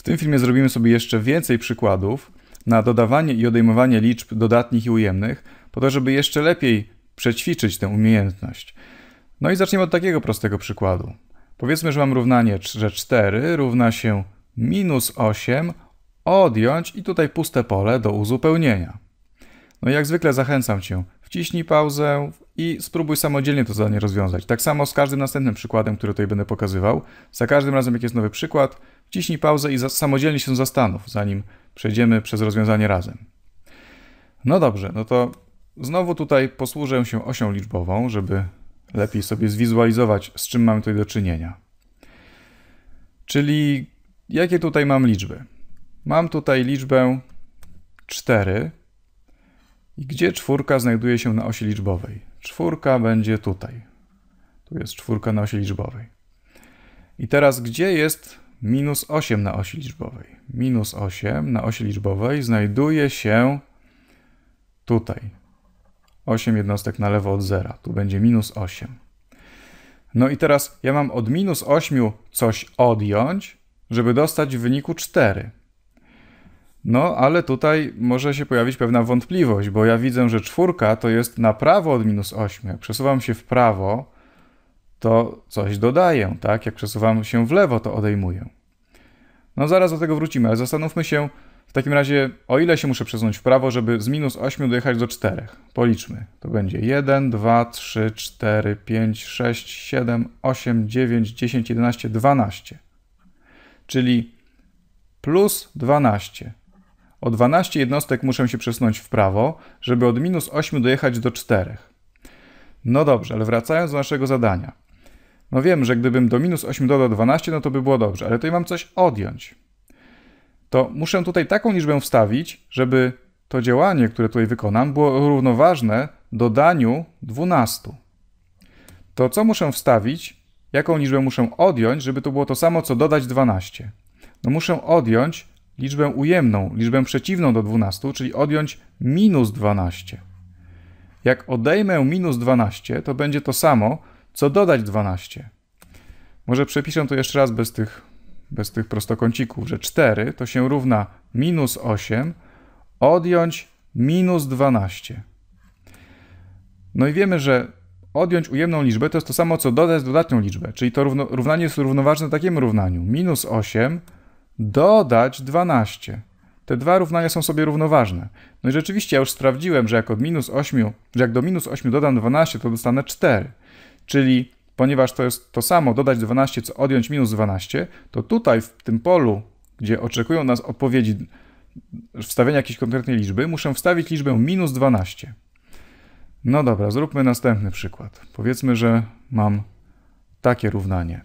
W tym filmie zrobimy sobie jeszcze więcej przykładów na dodawanie i odejmowanie liczb dodatnich i ujemnych, po to, żeby jeszcze lepiej przećwiczyć tę umiejętność. No i zaczniemy od takiego prostego przykładu. Powiedzmy, że mam równanie, że 4 równa się minus 8 odjąć i tutaj puste pole do uzupełnienia. No i jak zwykle zachęcam Cię, wciśnij pauzę, i spróbuj samodzielnie to zadanie rozwiązać. Tak samo z każdym następnym przykładem, który tutaj będę pokazywał. Za każdym razem, jak jest nowy przykład, wciśnij pauzę i samodzielnie się zastanów, zanim przejdziemy przez rozwiązanie razem. No dobrze, no to znowu tutaj posłużę się osią liczbową, żeby lepiej sobie zwizualizować, z czym mamy tutaj do czynienia. Czyli jakie tutaj mam liczby? Mam tutaj liczbę 4 i gdzie czwórka znajduje się na osi liczbowej? Czwórka będzie tutaj. Tu jest czwórka na osi liczbowej. I teraz gdzie jest minus 8 na osi liczbowej? Minus 8 na osi liczbowej znajduje się tutaj. 8 jednostek na lewo od zera. Tu będzie minus 8. No i teraz ja mam od minus 8 coś odjąć, żeby dostać w wyniku 4. No, ale tutaj może się pojawić pewna wątpliwość, bo ja widzę, że czwórka to jest na prawo od minus 8. Jak przesuwam się w prawo, to coś dodaję, tak? Jak przesuwam się w lewo, to odejmuję. No, zaraz do tego wrócimy, ale zastanówmy się w takim razie, o ile się muszę przesunąć w prawo, żeby z minus 8 dojechać do 4. Policzmy. To będzie 1, 2, 3, 4, 5, 6, 7, 8, 9, 10, 11, 12. Czyli plus 12 o 12 jednostek muszę się przesunąć w prawo, żeby od minus 8 dojechać do 4. No dobrze, ale wracając do naszego zadania. No wiem, że gdybym do minus 8 dodał 12, no to by było dobrze, ale tutaj mam coś odjąć. To muszę tutaj taką liczbę wstawić, żeby to działanie, które tutaj wykonam, było równoważne dodaniu 12. To co muszę wstawić, jaką liczbę muszę odjąć, żeby to było to samo, co dodać 12? No muszę odjąć liczbę ujemną, liczbę przeciwną do 12, czyli odjąć minus 12. Jak odejmę minus 12, to będzie to samo, co dodać 12. Może przepiszę to jeszcze raz bez tych, bez tych prostokącików, że 4 to się równa minus 8 odjąć minus 12. No i wiemy, że odjąć ujemną liczbę to jest to samo, co dodać dodatnią liczbę, czyli to równo, równanie jest równoważne takiemu równaniu. Minus 8 dodać 12. Te dwa równania są sobie równoważne. No i rzeczywiście ja już sprawdziłem, że jak, od minus 8, że jak do minus 8 dodam 12, to dostanę 4. Czyli ponieważ to jest to samo dodać 12, co odjąć minus 12, to tutaj w tym polu, gdzie oczekują nas odpowiedzi wstawienia jakiejś konkretnej liczby, muszę wstawić liczbę minus 12. No dobra, zróbmy następny przykład. Powiedzmy, że mam takie równanie.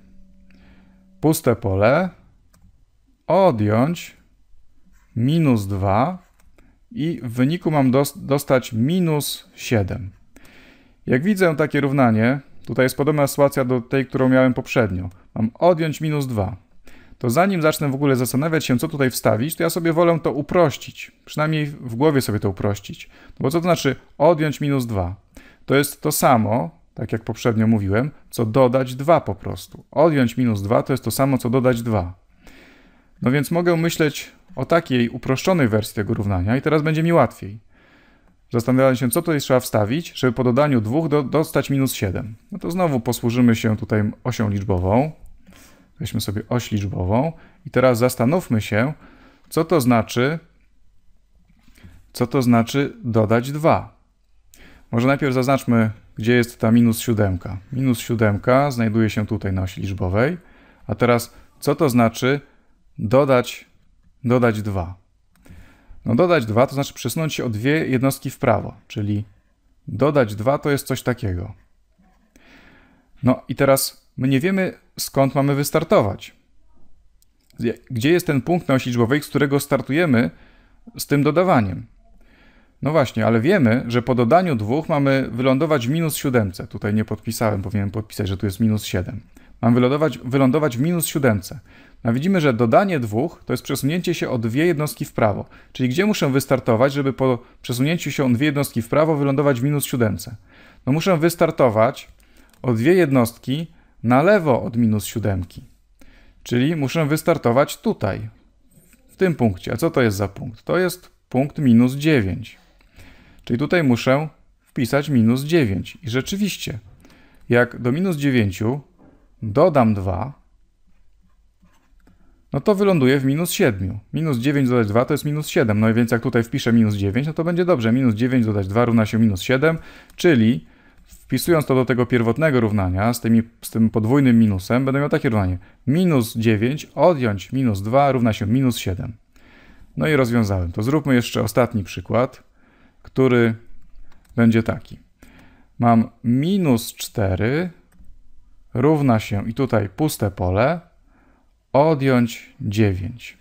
Puste pole, odjąć minus 2 i w wyniku mam dostać minus 7. Jak widzę takie równanie, tutaj jest podobna sytuacja do tej, którą miałem poprzednio. Mam odjąć minus 2. To zanim zacznę w ogóle zastanawiać się, co tutaj wstawić, to ja sobie wolę to uprościć. Przynajmniej w głowie sobie to uprościć. No bo co to znaczy odjąć minus 2? To jest to samo, tak jak poprzednio mówiłem, co dodać 2 po prostu. Odjąć minus 2 to jest to samo, co dodać 2. No więc mogę myśleć o takiej uproszczonej wersji tego równania i teraz będzie mi łatwiej. Zastanawiam się, co tutaj trzeba wstawić, żeby po dodaniu 2 do, dostać minus 7. No to znowu posłużymy się tutaj osią liczbową. Weźmy sobie oś liczbową i teraz zastanówmy się, co to znaczy, co to znaczy dodać 2. Może najpierw zaznaczmy, gdzie jest ta minus 7. Minus 7 znajduje się tutaj na osi liczbowej. A teraz, co to znaczy dodać, dodać 2. No dodać 2 to znaczy przesunąć się o dwie jednostki w prawo, czyli dodać 2 to jest coś takiego. No i teraz my nie wiemy skąd mamy wystartować. Gdzie jest ten punkt na osi liczbowej, z którego startujemy z tym dodawaniem? No właśnie, ale wiemy, że po dodaniu dwóch mamy wylądować w minus siódemce. Tutaj nie podpisałem, powinienem podpisać, że tu jest minus 7. Mam wylądować, wylądować w minus siódemce. A widzimy, że dodanie dwóch to jest przesunięcie się o dwie jednostki w prawo. Czyli gdzie muszę wystartować, żeby po przesunięciu się o dwie jednostki w prawo wylądować w minus siódemce? No muszę wystartować o dwie jednostki na lewo od minus siódemki. Czyli muszę wystartować tutaj, w tym punkcie. A co to jest za punkt? To jest punkt minus 9. Czyli tutaj muszę wpisać minus 9. I rzeczywiście, jak do minus 9 dodam 2, no to wyląduje w minus 7. Minus 9 dodać 2 to jest minus 7, no i więc jak tutaj wpiszę minus 9, no to będzie dobrze. Minus 9 dodać 2 równa się minus 7, czyli wpisując to do tego pierwotnego równania z, tymi, z tym podwójnym minusem, będę miał takie równanie. Minus 9 odjąć minus 2 równa się minus 7. No i rozwiązałem to. Zróbmy jeszcze ostatni przykład, który będzie taki. Mam minus 4 równa się, i tutaj puste pole, odjąć 9.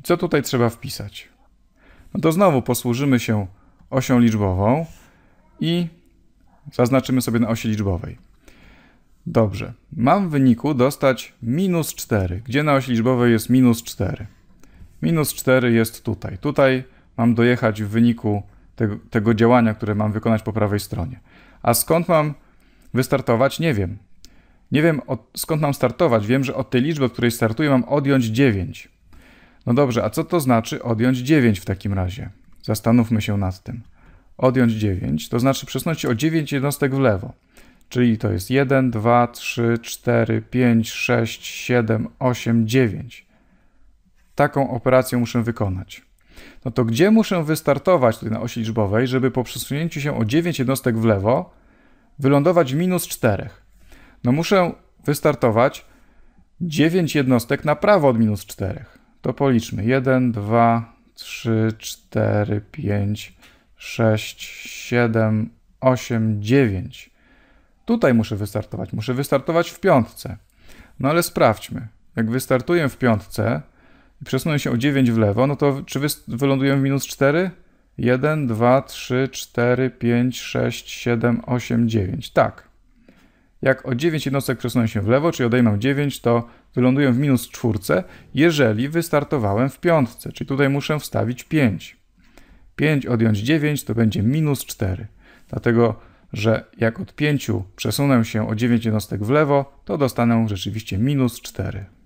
I co tutaj trzeba wpisać? No to znowu posłużymy się osią liczbową i zaznaczymy sobie na osi liczbowej. Dobrze, mam w wyniku dostać minus 4. Gdzie na osi liczbowej jest minus 4? Minus 4 jest tutaj. Tutaj mam dojechać w wyniku tego, tego działania, które mam wykonać po prawej stronie. A skąd mam wystartować? Nie wiem. Nie wiem od, skąd mam startować. Wiem, że od tej liczby, od której startuję, mam odjąć 9. No dobrze, a co to znaczy odjąć 9 w takim razie? Zastanówmy się nad tym. Odjąć 9 to znaczy przesunąć się o 9 jednostek w lewo. Czyli to jest 1, 2, 3, 4, 5, 6, 7, 8, 9. Taką operację muszę wykonać. No to gdzie muszę wystartować tutaj na osi liczbowej, żeby po przesunięciu się o 9 jednostek w lewo wylądować w minus 4? No muszę wystartować 9 jednostek na prawo od minus 4. To policzmy. 1, 2, 3, 4, 5, 6, 7, 8, 9. Tutaj muszę wystartować. Muszę wystartować w piątce. No ale sprawdźmy. Jak wystartuję w piątce i przesunę się o 9 w lewo, no to czy wyląduję w minus 4? 1, 2, 3, 4, 5, 6, 7, 8, 9. Tak. Jak o 9 jednostek przesunę się w lewo, czyli odejmę 9, to wyląduję w minus 4, jeżeli wystartowałem w piątce, czyli tutaj muszę wstawić 5. 5 odjąć 9 to będzie minus 4, dlatego że jak od 5 przesunę się o 9 jednostek w lewo, to dostanę rzeczywiście minus 4.